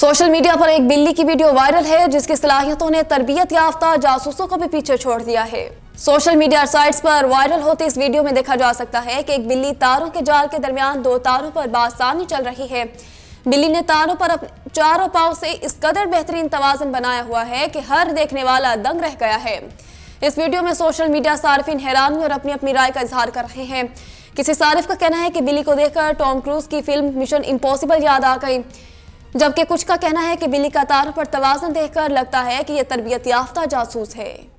social media पर एक बिल्ली की वीडियो वायरल है जिसकी सलाहियतों ने तरबियत याफ्ता जासूसों को भी पीछे छोड़ दिया है सोशल मीडिया साइट्स पर वायरल होते इस वीडियो में देखा जा सकता है कि एक बिल्ली तारों के जाल के दरमियान दो तारों पर बासानी चल रही है बिल्ली ने तारों पर अपने चारों पाव से इस कदर बेहतरीन तोजन बनाया हुआ है कि हर देखने वाला दंग रह गया है इस वीडियो में सोशल मीडिया सार्फिन हैरानी और अपनी अपनी राय का इजहार कर रहे हैं किसी सार्फ का कहना है कि बिल्ली को देखकर टॉम क्रूज की फिल्म मिशन इम्पॉसिबल याद आ गई जबकि कुछ का कहना है कि बिल्ली का तार पर तोजन देखकर लगता है कि यह तरबियत याफ्ता जासूस है